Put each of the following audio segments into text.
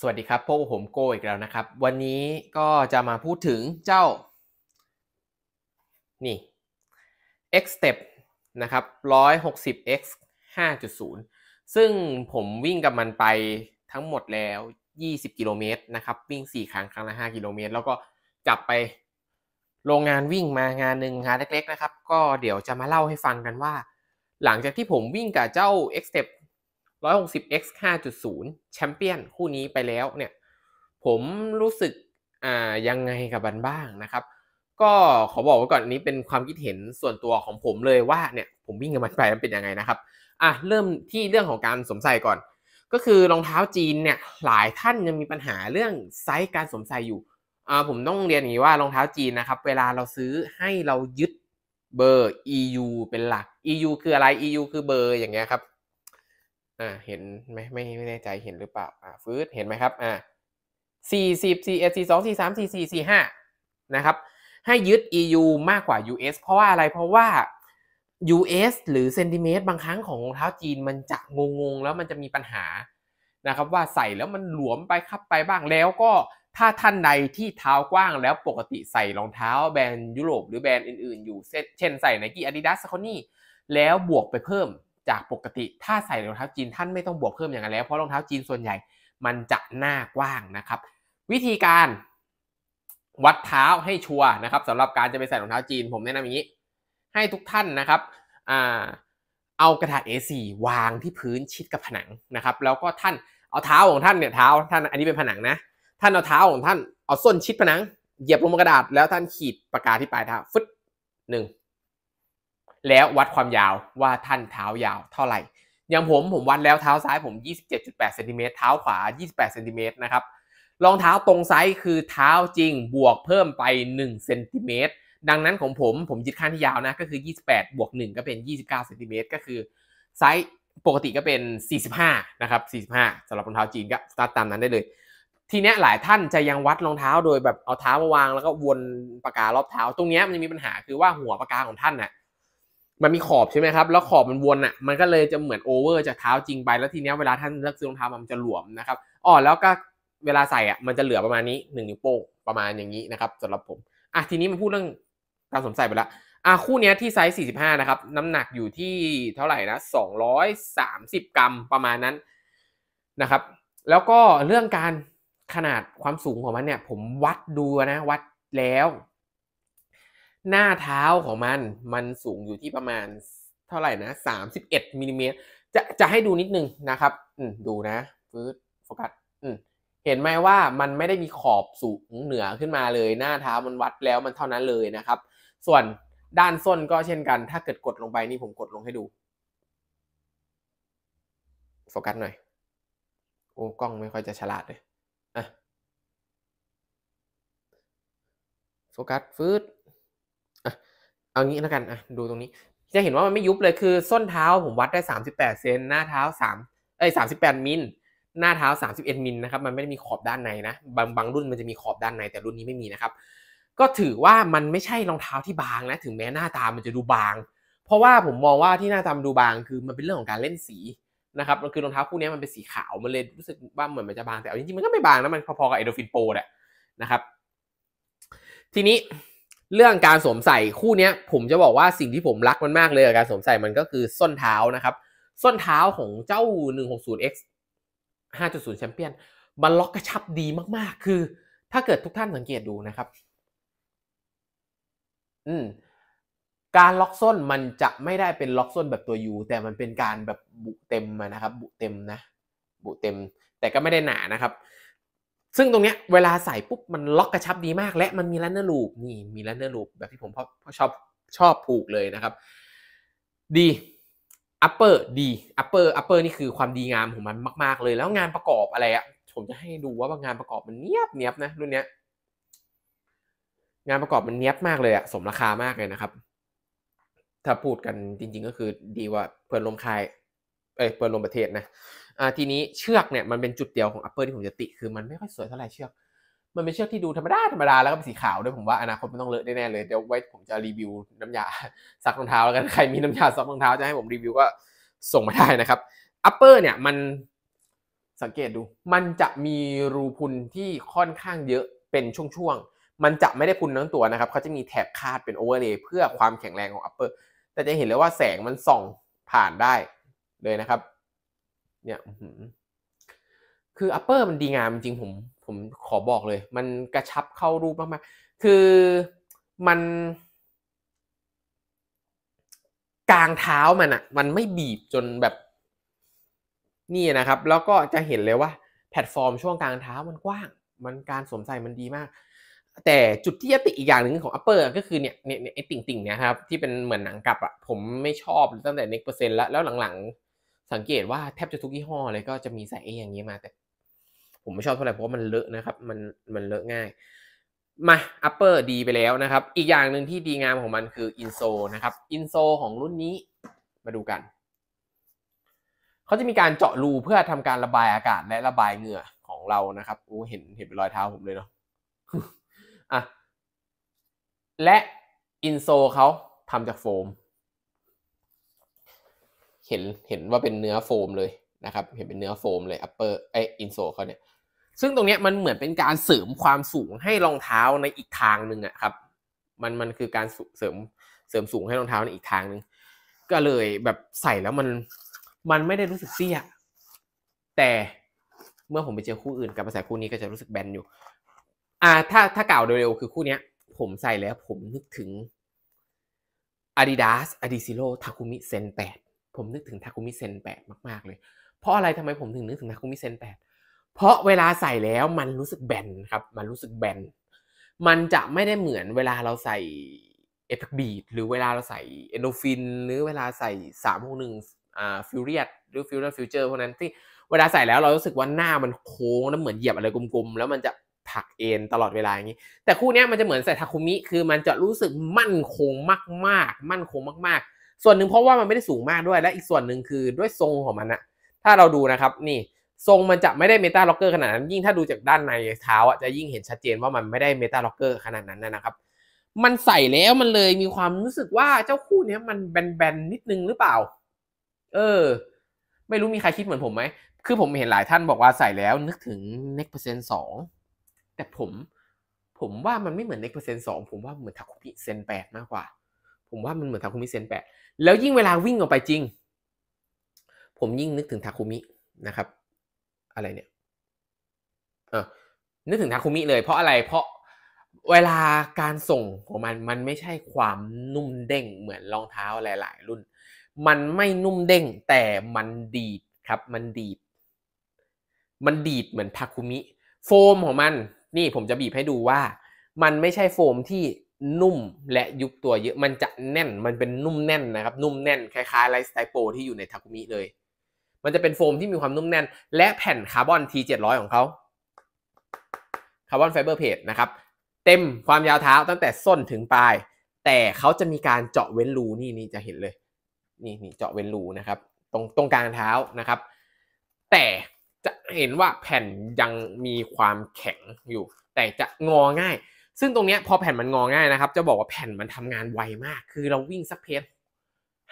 สวัสดีครับพวกผมโกอีกแล้วนะครับ วันนี้ก็จะมาพูดถึงเจ้านี่ x step นะครับ 160x 5.0 ซึ่งผมวิ่งกับมันไปทั้งหมดแล้ว 20 กิโลเมตรนะครับวิ่ง 4 ครั้งครั้งละ5 กิโลเมตร แล้วก็กลับไป โรงงานวิ่งมางานหนึ่งงานเล็กๆนะครับก็เดี๋ยวจะมาเล่าให้ฟังกันว่า หลังจากที่ผมวิ่งกับเจ้า x step 160x 5.0แชมเปี้ยนคู่นี้ไปแล้วเนี่ยผมรู้สึกอ่ายังไงกับมันบ้างนะครับ ก็ขอบอกไว้ก่อนอันนี้เป็นความคิดเห็นส่วนตัวของผมเลยว่าเนี่ยผมวิ่งกับมันไปมันเป็นยังไงนะครับอ่ะเริ่มที่เรื่องของการสวมใส่ก่อน ก็คือรองเท้าจีนเนี่ยหลายท่านยังมีปัญหาเรื่องไซส์การสวมใส่อยู่อ่าผมต้องเรียนอย่างนี้ว่ารองเท้าจีนนะครับ เวลาเราซื้อให้เรายึดเบอร์ EU เป็นหลัก EU คืออะไร EU คือเบอร์อย่างเงี้ยครับอ่าเห็นไหมไม่ไม่แน่ใจเห็นหรือเปล่าอ่าฟืดเห็นไหมครับอ่าสี่สิบสี่เอสี่สองสี่สามสี่สี่สี่ห้านะครับให้ยึด EU มากกว่า US เพราะว่าอะไรเพราะว่า US หรือเซนติเมตรบางครั้งของรองเท้าจีนมันจะงงงแล้วมันจะมีปัญหานะครับว่าใส่แล้วมันหลวมไปครับไปบ้างแล้วก็ถ้าท่านใดที่เท้ากว้างแล้วปกติใส่รองเท้าแบรนด์ยุโรป หรือแบรนด์อื่นๆอยู่เช่นใส่ไนกี้อาดิดาสคอนี่แล้วบวกไปเพิ่มจากปกติถ้าใส่รองเท้าจีนท่านไม่ต้องบวกเพิ่มอย่างนั้นแล้วเพราะรองเท้าจีนส่วนใหญ่มันจะหน้ากว้างนะครับ วิธีการวัดเท้าให้ชัวร์นะครับสำหรับการจะไปใส่รองเท้าจีนผมแนะนำอย่างนี้ ให้ทุกท่านนะครับเอากระดาษ A4 วางที่พื้นชิดกับผนังนะครับแล้วก็ท่านเอาเท้าของท่านเนี่ยเท้าท่านอันนี้เป็นผนังนะท่านเอาเท้าของท่านเอาส้นชิดผนังเหยียบลงบนกระดาษแล้วท่านขีดปากกาที่ปลายเท้าฟึดหนึ่งแล้ววัดความยาวว่าท่านเท้ายาวเท่าไหร่อย่างผมผมวัดแล้วเท้าซ้ายผม27.8เซนติเมตรเท้าขวา 28เซนติเมตรนะครับรองเท้าตรงไซส์คือเท้าจริงบวกเพิ่มไป1เซนติเมตรดังนั้นของผมผมยึดข้าที่ยาวนะก็คือ 28บวก1ก็เป็น29เซนติเมตรก็คือ ไซส์ปกติก็เป็น 45นะครับ45 สำหรับรองเท้าจีนก็สตาร์ตตามนั้นได้เลยทีเนี้ยหลายท่านจะยังวัดรองเท้าโดยแบบเอาเท้ามาวางแล้วก็วนปากการอบเท้า ตรงเนี้ยมันจะมีปัญหาคือว่าหัวปากกาของท่านนะ่ะมันมีขอบใช่ไหมครับ แล้วขอบมันวนอ่ะ มันก็เลยจะเหมือนโอเวอร์จากเท้าจริงไป แล้วทีเนี้ยเวลาท่านเลือกซื้อรองเท้ามันจะหลวมนะครับอ๋อแล้วก็เวลาใส่อ่ะ มันจะเหลือประมาณนี้หนึ่งนิ้วโป้งประมาณอย่างนี้นะครับสำหรับผม อ่ะ ทีนี้มาพูดเรื่องการสวมใส่ไปละ อ่ะคู่เนี้ยที่ไซส์ 45 นะครับ น้ำหนักอยู่ที่เท่าไหร่นะ 230 กรัมประมาณนั้นนะครับ แล้วก็เรื่องการขนาดความสูงของมันเนี่ยผมวัดดูนะ วัดแล้วหน้าเท้าของมันมันสูงอยู่ที่ประมาณเท่าไหร่นะ31มิลิเมตรจะจะให้ดูนิดนึงนะครับ อืมดูนะฟืดโฟกัสอืมเห็นไหมว่ามันไม่ได้มีขอบสูงเหนือขึ้นมาเลย หน้าเท้ามันวัดแล้วมันเท่านั้นเลยนะครับ ส่วนด้านส้นก็เช่นกัน ถ้าเกิดกดลงไปนี่ผมกดลงให้ดูโฟกัสหน่อยโอ้กล้องไม่ค่อยจะฉลาดเลยอ่ะโฟกัสฟืดเอางี้แล้วกันอ่ะดูตรงนี้จะเห็นว่ามันไม่ยุบเลยคือส้นเท้าผมวัดได้สสามิบแปดเซนหน้าเท้าสามเอ้ยสามิลหน้าเท้าสามสิบเอ็ดมิลนะครับมันไม่ได้มีขอบด้านในนะบางบางรุ่นมันจะมีขอบด้านในแต่รุ่นนี้ไม่มีนะครับก็ถือว่ามันไม่ใช่รองเท้าที่บางนะ ถึงแม้หน้าตามันจะดูบาง เพราะว่าผมมองว่าที่หน้าตามันดูบางคือมันเป็นเรื่องของการเล่นสีนะครับคือรองเท้าคู่นี้มันเป็นสีขาวมันเลยรู้สึกว่าเหมือนมันจะบางแต่จริงๆมันก็ไม่บางนะมันพอๆกับเอโดฟินโปแหละนะครับ ทีนี้เรื่องการสวมใส่คู่นี้ผมจะบอกว่าสิ่งที่ผมรักมันมากเลยกับการสวมใส่มันก็คือส้นเท้านะครับส้นเท้าของเจ้า 160x 5.0แชมเปี้ยนมันล็อกกระชับดีมากๆ คือ ถ้าเกิดทุกท่านสังเกตดูนะครับอืมการล็อกส้นมันจะไม่ได้เป็นล็อกส้นแบบตัวยูแต่มันเป็นการแบบบุเต็มนะครับ บุเต็มนะบุเต็มแต่ก็ไม่ได้หนานะครับซึ่งตรงเนี้ยเวลาใส่ปุ๊บ มันล็อกกระชับดีมากและมันมีลันเนอร์ลูปนี่มีลันเนอร์ลูป แบบที่ผมชอบชอบผูกเลยนะครับ ดี upper ดี upper upper นี่คือความดีงามของมันมาก ๆเลย แล้วงานประกอบอะไรอะผมจะให้ดูว่างานประกอบมันเนียบเนียบนะรุ่นเนี้ยงานประกอบมันเนียบมากเลยอะสมราคามากเลยนะครับ ถ้าพูดกันจริงๆก็คือดีกว่าเพื่อนลมคายเอ้ยเปิดลงประเทศนะ อ่าทีนี้เชือกเนี่ยมันเป็นจุดเดียวของ Apple ที่ผมจะติคือมันไม่ค่อยสวยเท่าไหร่เชือก มันเป็นเชือกที่ดูธรรมดา ธรรมดาแล้วก็เป็นสีขาวด้วย ผมว่าอนาคตมันต้องเลอะแน่เลย เดี๋ยวไว้ผมจะรีวิวน้ำยาซักรองเท้าแล้วกันใครมีน้ำยาซักรองเท้าจะให้ผมรีวิวก็ส่งมาได้นะครับ a p p l e เนี่ยมันสังเกตดูมันจะมีรูพุนที่ค่อนข้างเยอะเป็นช่วงๆ มันจะไม่ได้พุนทั้งตัวนะครับเขาจะมีแถบคาดเป็นโอเวอร์เลย์เพื่อความแข็งแรงของ a p p l e แต่จะเห็นเลยว่าแสงมันส่องผ่านได้เลยนะครับ เนี่ยคืออัปเปอร์มันดีงามจริงผมผมขอบอกเลย มันกระชับเข้ารูปมากๆ คือมัน กลางเท้ามันอะมันไม่บีบจนแบบนี่นะครับ แล้วก็จะเห็นเลยว่า แพลตฟอร์มช่วงกลางเท้ามันกว้าง มันการสวมใส่มันดีมาก แต่จุดที่จะติอีกอย่างหนึ่งของ Upper ก็คือ เนี่ยเนี่ยไอ้ติ่งๆ เนี่ยครับที่เป็นเหมือนหนังกลับอะผมไม่ชอบ ตั้งแต่เน็เปอร์เซ็นต์แล้วแล้วหลังๆสังเกตว่าแทบจะทุกยี่ห้อเลยก็จะมีใส่เออย่างนี้มาแต่ ผมไม่ชอบเท่าไหร่เพราะมันเลอะนะครับมันมันเลอะง่าย มา upper ดีไปแล้วนะครับ อีกอย่างหนึ่งที่ดีงามของมันคืออินโซนะครับอินโซของรุ่นนี้มาดูกัน เขาจะมีการเจาะรู เพื่อทำการระบายอากาศและระบายเหงื่อของเรานะครับโอ้เห็นเห็นเป็นรอยเท้าผมเลยเนาะอ่ะ และอินโซเขาทำจากโฟมเห็นเห็นว่าเป็นเนื้อโฟมเลยนะครับเห็นเป็นเนื้อโฟม เลย upper ไออินโซเขาเนี่ยซึ่งตรงเนี้ยมันเหมือนเป็นการเสริมความสูงให้รองเท้าในอีกทางหนึ่งอะครับมันมันคือการเสริมเสริมสูงให้รองเท้าในอีกทางหนึ่งก็เลยแบบใส่แล้วมันมันไม่ได้รู้สึกเสี้ยแต่เมื่อผมไปเจอคู่อื่นกับราแสคู่นี้ก็จะรู้สึกแบนอยู่อ่าถ้าถ้ากล่าวโดยเร็วคือคู่เนี้ย ผมใส่แล้วผมนึกถึง Adidas Adizero Takumi น e n 8ผมนึกถึงทาคุมิเซนแปดมากๆ เลย เพราะอะไรทำไมผมถึงนึกถึงทาคุมิเซนแปดเพราะเวลาใส่แล้วมันรู้สึกแบนครับ มันรู้สึกแบน มันจะไม่ได้เหมือนเวลาเราใส่เอทบีดหรือเวลาเราใส่เอนโดฟิน หรือเวลาใส่สามหกหนึ่งอ่าฟิวเรียตหรือฟิวเรียตฟิวเจอร์พวกนั้นที่เวลาใส่แล้วเรารู้สึกว่าหน้ามันโค้งแล้วเหมือนเหยียบอะไรกลมๆแล้วมันจะผักเอ็นตลอดเวลาอย่างนี้ แต่คู่นี้มันจะเหมือนใส่ทาคุมิคือมันจะรู้สึกมั่นคงมาก ๆ มั่นคงมากๆส่วนหนึ่งเพราะว่ามันไม่ได้สูงมากด้วยและอีกส่วนหนึ่งคือด้วยทรงของมันอะถ้าเราดูนะครับ นี่ ทรงมันจะไม่ได้เมตาล็อกเกอร์ขนาดนั้นยิ่งถ้าดูจากด้านในเท้าอะจะยิ่งเห็นชัดเจนว่ามันไม่ได้เมตาล็อกเกอร์ขนาดนั้นนะครับ มันใส่แล้วมันเลยมีความรู้สึกว่าเจ้าคู่เนี้ย มันแบนๆนิดนึงหรือเปล่า เออ ไม่รู้มีใครคิดเหมือนผมไหมคือผมเห็นหลายท่านบอกว่าใส่แล้ว นึกถึงเน็ก n e x t p e นต์สองแต่ผม ผมว่ามันไม่เหมือนเน็ก n e x t p e นต์สองผมว่าเหมือนทาคุพิเซนแปดมากกว่าผมว่ามันเหมือนทาคุมิเซนแปะ แล้วยิ่งเวลาวิ่งออกไปจริง ผมยิ่งนึกถึงทาคุมินะครับ อะไรเนี่ยเออนึกถึงทาคุมิเลย เพราะอะไร เพราะเวลาการส่งของมัน มันไม่ใช่ความนุ่มเด้งเหมือนรองเท้าหลาย ๆ รุ่น มันไม่นุ่มเด้งแต่มันดีดครับ มันดีดมันดีดเหมือนทาคุมิ โฟมของมัน นี่ผมจะบีบให้ดูว่า มันไม่ใช่โฟมที่นุ่มและยุบตัวเยอะมันจะแน่นมันเป็นนุ่มแน่นนะครับ นุ่มแน่น คล้าย ๆ ไลท์สไตล์โปรที่อยู่ในทาคุมิเลย มันจะเป็นโฟมที่มีความนุ่มแน่น และแผ่นคาร์บอน T700 ของเขาคาร์บอนไฟเบอร์เพจนะครับ เต็มความยาวเท้าตั้งแต่ส้นถึงปลาย แต่เขาจะมีการเจาะเว้นรูนี่นี่จะเห็นเลย นี่นี่เจาะเว้นรูนะครับ ตรงตรงกลางเท้านะครับ แต่จะเห็นว่าแผ่นยังมีความแข็งอยู่ แต่จะงอง่ายซึ่งตรงเนี้ยพอแผ่นมันงอง่ายนะครับจะบอกว่าแผ่นมันทำงานไวมากคือเราวิ่งสักเพจ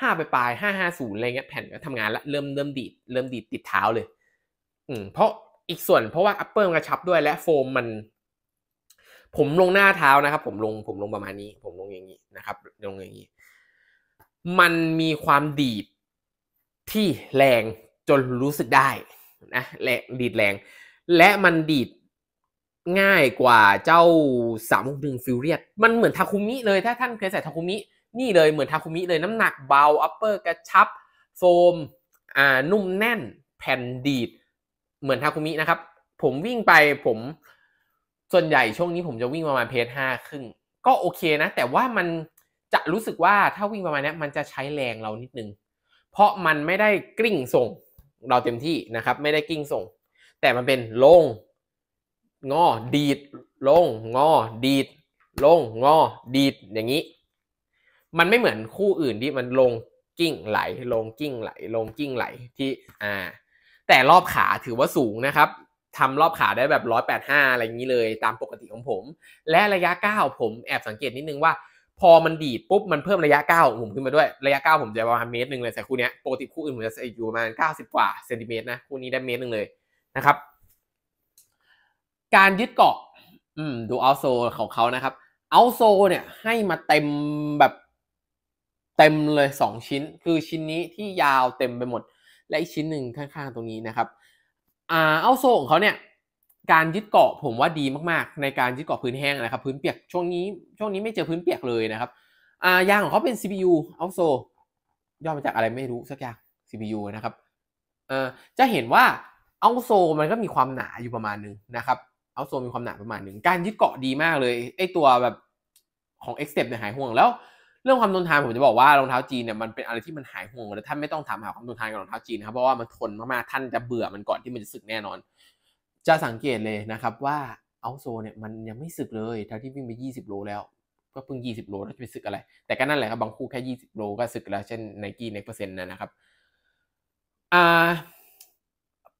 ห้าไปปลายห้าห้าศูนย์อะไรเงี้ยแผ่นก็ทำงานละเริ่มเริ่มดีดเริ่มดีดติดเท้าเลย อืมเพราะอีกส่วนเพราะว่าอัปเปอร์มันกระชับด้วยและโฟมมัน ผมลงหน้าเท้านะครับ ผมลงผมลงประมาณนี้ ผมลงอย่างนี้นะครับ ลงอย่างนี้มันมีความดีดที่แรงจนรู้สึกได้นะแรงดีดแรง และมันดีดง่ายกว่าเจ้าสามหกหนึ่งฟิลเรียตมันเหมือนทาคุมิเลย ถ้าท่านเคยใส่ทาคุมินี่เลยเหมือนทาคุมิ เลยน้ำหนักเบา อัปเปอร์กระชับ โฟมอ่านุ่มแน่นแผ่นดีด เหมือนทาคุมินะครับ ผมวิ่งไปผมส่วนใหญ่ช่วงนี้ผมจะวิ่งประมาณเพจห้าครึ่งก็โอเคนะ แต่ว่ามันจะรู้สึกว่าถ้าวิ่งประมาณนี้มันจะใช้แรงเรานิดนึง เพราะมันไม่ได้กลิ้งส่งเราเต็มที่นะครับ ไม่ได้กลิ้งส่ง แต่มันเป็นโล่งงอดีดลงงอดีดลงงอดีดอย่างนี้ มันไม่เหมือนคู่อื่นที่มันลงกิ้งไหล ลงกิ้งไหล ลงกิ้งไหลที่อ่าแต่รอบขาถือว่าสูงนะครับทำรอบขาได้แบบร้อยแปดห้าอะไรอย่างนี้เลยตามปกติของผม และระยะเก้าผมแอบสังเกตนิดนึงว่า พอมันดีดปุ๊บมันเพิ่มระยะเก้าผมขึ้นมาด้วยระยะเก้าผมจะประมาณเมตรหนึ่งเลยแต่คู่นี้ปกติคู่อื่นผมจะอยู่ประมาณเก้าสิบกว่าเซนติเมตรนะคู่นี้ได้เมตรหนึ่งเลยนะครับการยึดเกาะ อืมดูเอาโซ ของเขานะครับเอาโซเนี่ยให้มาเต็มแบบเต็มเลยสองชิ้นคือชิ้นนี้ที่ยาวเต็มไปหมด และอีกชิ้นหนึ่งข้าง ๆ ตรงนี้นะครับอ่าเอาโซของเขาเนี่ย การยึดเกาะผมว่าดีมากๆ ในการยึดเกาะพื้นแห้งนะครับพื้นเปียกช่วงนี้ ช่วงนี้ไม่เจอพื้นเปียกเลยนะครับอ่ายางของเขาเป็น CPU เอาโซย่อมาจากอะไรไม่รู้สักอย่าง CPU นะครับเอ่อจะเห็นว่าเอาโซ มันก็มีความหนาอยู่ประมาณนึงนะครับเอาโซมีความหนาประมาณหนึ่งการยึดเกาะดีมากเลยไอตัวแบบของเอ็กเซปเนี่ยหายห่วง แล้วเรื่องความทนทานผมจะบอกว่ารองเท้าจีนเนี่ยมันเป็นอะไรที่มันหายห่วงแล้วท่านไม่ต้องถามหาความทนทานกับรองเท้าจีนนะครับเพราะว่ามันทนมากๆท่านจะเบื่อมันก่อนที่มันจะสึกแน่นอน จะสังเกตเลยนะครับว่าเอาโซเนี่ยมันยังไม่สึกเลยเท่าที่วิ่งไป 20 โลแล้วก็เพิ่ง 20 โลแล้วจะไปสึกอะไร แต่ก็นั่นแหละครับบางคู่แค่20โลก็สึกแล้วเช่นไนกี้ในเปอร์เซ็นต์นะครับอ่า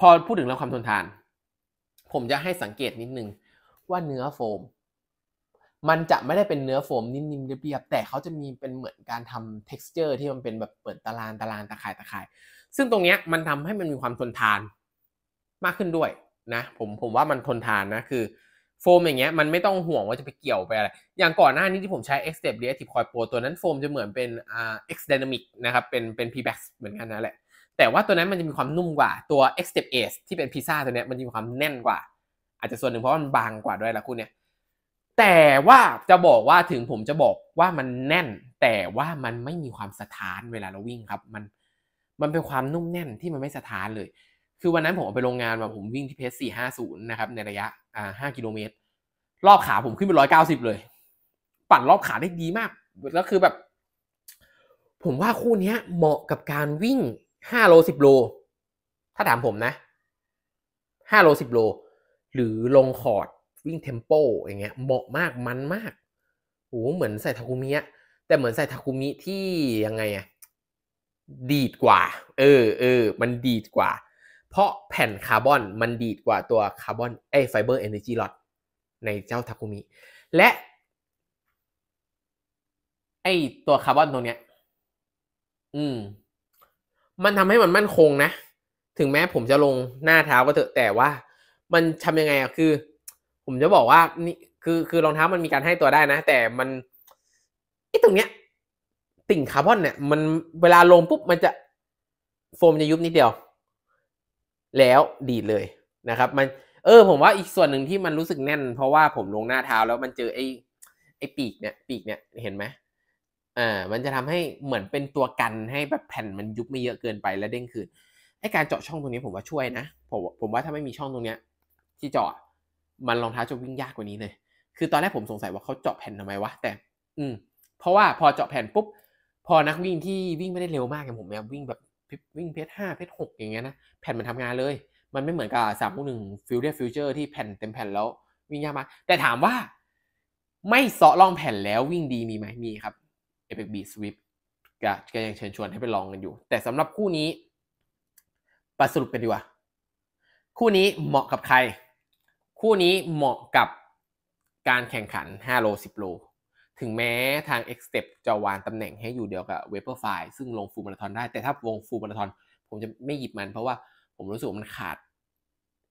พอพูดถึงเรื่องความทนทานผมจะให้สังเกตนิดนึงว่าเนื้อโฟม มันจะไม่ได้เป็นเนื้อโฟม นิ่มๆเรียบๆแต่เขาจะมีเป็นเหมือนการทำ texture ที่มันเป็นแบบเปิดตารางตารางตะข่ายตะข่าย ซึ่งตรงเนี้ยมันทำให้มันมีความทนทานมากขึ้นด้วยนะ ผมผมว่ามันทนทานนะคือโฟมอย่างเงี้ยมันไม่ต้องห่วงว่าจะไปเกี่ยวไปอะไรอย่างก่อนหน้านี้ที่ผมใช้ X-Step Reactive Coil Pro ตัวนั้นโฟมจะเหมือนเป็นอ่า X Dynamic นะครับ เป็นเป็น P-Bax เหมือนกันนั่นแหละแต่ว่าตัวนั้นมันจะมีความนุ่มกว่าตัว x step a ที่เป็นพิซซ่าตัวนี้มันจะมีความแน่นกว่า อาจจะส่วนหนึ่งเพราะมันบางกว่าด้วยละคุณเนี่ยแต่ว่าจะบอกว่าถึงผมจะบอกว่ามันแน่น แต่ว่ามันไม่มีความสถานเวลาเราวิ่งครับ มันมันเป็นความนุ่มแน่นที่มันไม่สถานเลย คือวันนั้นผมไปโรงงานมาผมวิ่งที่เพสสี่ห้าศูนย์นะครับในระยะอ่าห้ากิโลเมตรรอบขาผมขึ้นไปร้อยเก้าสิบเลย ปั่นรอบขาได้ดีมากแล้วคือแบบ ผมว่าคู่นี้เหมาะกับการวิ่งห้าโลสิบโล ถ้าถามผมนะห้าโลสิบโล หรือลงคอร์ดวิ่งเทมโปอย่างเงี้ยเหมาะมากมันมากโอ้เหมือนใส่ทาคุมิอะแต่เหมือนใส่ทาคุมิที่ยังไงอะดีดกว่า เออเออมันดีดกว่า เพราะแผ่นคาร์บอนมันดีดกว่าตัวคาร์บอนไอไฟเบอร์เอเนจีลอตในเจ้าทาคุมิและ ไอตัวคาร์บอนตรงเนี้ย อืมมันทำให้มันมั่นคงนะ ถึงแม้ผมจะลงหน้าเท้าก็เถอะแต่ว่า มันทำยังไงอะคือ ผมจะบอกว่านี่คือ คือรองเท้ามันมีการให้ตัวได้นะ แต่มันไอ้ตรงเนี้ย ติ่งคาร์บอนเนี่ยมันเวลาลงปุ๊บมันจะโฟมจะยุบนิดเดียว แล้วดีดเลยนะครับ มัน เออ ผมว่าอีกส่วนหนึ่งที่มันรู้สึกแน่น เพราะว่าผมลงหน้าเท้าแล้วมันเจอไอ้ไอ้ปีกเนี่ย ปีกเนี่ยเห็นไหมอ่ามันจะทำให้เหมือนเป็นตัวกันให้แบบแผ่นมันยุบไม่เยอะเกินไปแล้วเด้งคืนไอการเจาะช่องตรงนี้ผมว่าช่วยนะผมผมว่าถ้าไม่มีช่องตรงเนี้ย ที่เจาะมันรองเท้าจะวิ่งยากกว่านี้เลยคือตอนแรกผมสงสัยว่าเขาเจาะแผ่นทำไมวะแต่อืม เพราะว่าพอเจาะแผ่นปุ๊บ พอนักวิ่งที่วิ่งไม่ได้เร็วมากอย่างผมเนี่ยวิ่งแบบวิ่งเพจห้าเพจหกอย่างเงี้ยนะแผ่นมันทำงานเลย มันไม่เหมือนกับสามหนึ่งฟิลเอร์ฟิวเจอร์ที่แผ่นเต็มแผ่นแล้ว วิ่งยากมากแต่ถามว่า ไม่เสาะร่องแผ่นแล้ววิ่งดีมีไหมมีครับเ p e x Beat Swift ก็ยังเชิญชวนให้ไปลองกันอยู่ แต่สำหรับคู่นี้ ประสรุปกันดีกว่าคู่นี้เหมาะกับใคร คู่นี้เหมาะกับการแข่งขัน 5 โล 10 โล ถึงแม้ทาง x s t e p จะวางตำแหน่งให้อยู่เดียวกับ w a p e r f i ซึ่งลงฟูลมาราธอนได้แต่ถ้าวงฟูลมาราธอนผมจะไม่หยิบมันเพราะว่าผมรู้สึกมันขาด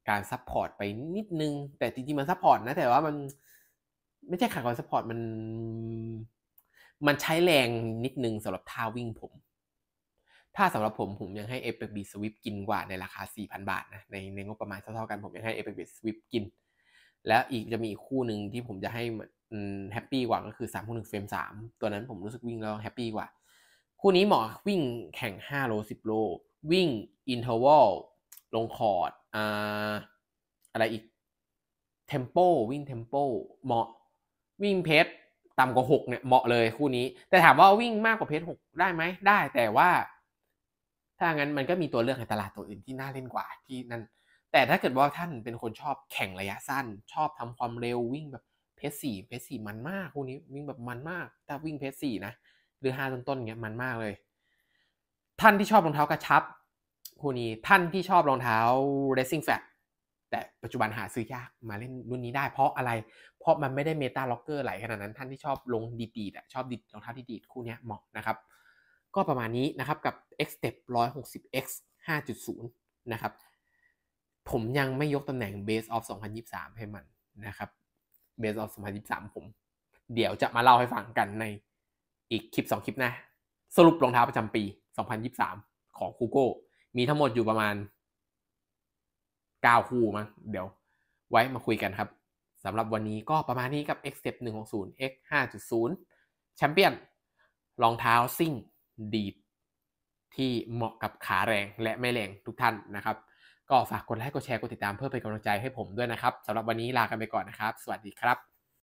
การซัพพอร์ตไปนิดนึง แต่จริงๆมันซัพพอร์ตนะแต่ว่ามันไม่ใช่ขาดการซัพพอร์ตมันมันใช้แรงนิดนึงสำหรับท่าวิ่งผม ถ้าสำหรับผมผมยังให้ a p e x b s w i f t กินกว่าในราคา 4,000 บาทนะในในงบประมาณเท่าๆกัน ผมยังให้ a p e x b s w i f t กิน แล้วอีกจะมีคู่หนึ่งที่ผมจะให้แฮปปี้กว่า ก็คือ3่งเฟรม3 ตัวนั้นผมรู้สึกวิ่งแล้วแฮปปี้กว่า คู่นี้เหมาะวิ่งแข่ง 5 โล10โลวิ่งอินเทอร์วัลลงคอร์ดอ่าอะไรอีกเทมโปวิ่งเทมโปเหมาะวิ่งเพจต่ำกว่า6เนี่ยเหมาะเลย คู่นี้ แต่ถามว่าวิ่งมากกว่าเพจหกได้ไหมได้แต่ว่า ถ้างั้นมันก็มีตัวเลือกในตลาดตัวอื่นที่น่าเล่นกว่าที่นั่นแต่ถ้าเกิดว่าท่านเป็นคนชอบแข่งระยะสั้น ชอบทำความเร็ววิ่งแบบเพจสี่เพจสี่มันมากคู่นี้วิ่งแบบมันมากถ้าวิ่งเพจสี่นะหรือห้าต้นต้นเงี้ยมันมากเลย ท่านที่ชอบรองเท้ากระชับ คู่นี้ท่านที่ชอบรองเท้า racing flat แต่ปัจจุบันหาซื้อยากมาเล่นรุ่นนี้ได้ เพราะอะไรเพราะมันไม่ได้เมตาล็อกเกอร์ไหลขนาดนั้นท่านที่ชอบลงดีดีะชอบดีดรองเท้าดีดีดคู่นี้เหมาะนะครับ ก็ประมาณนี้นะครับกับ X Step 160 X 5.0นะครับผมยังไม่ยกตำแหน่ง Base of 2023 ให้มันนะครับ Base of 2023 ผม เดี๋ยวจะมาเล่าให้ฟังกันในอีกคลิป 2 คลิปนะสรุปรองเท้าประจำปี 2023 ของคูโก้มีทั้งหมดอยู่ประมาณ 9 คู่มั้งเดี๋ยวไว้มาคุยกันครับสำหรับวันนี้ก็ประมาณนี้กับ X 160 X 5.0แชมเปี้ยนรองเท้าซิ่งดีดที่เหมาะกับขาแรงและไม่แรงทุกท่านนะครับ ก็ฝากกดไลค์กดแชร์กดติดตามเพื่อเป็นกำลังใจให้ผมด้วยนะครับสำหรับวันนี้ลากันไปก่อนนะครับ สวัสดีครับ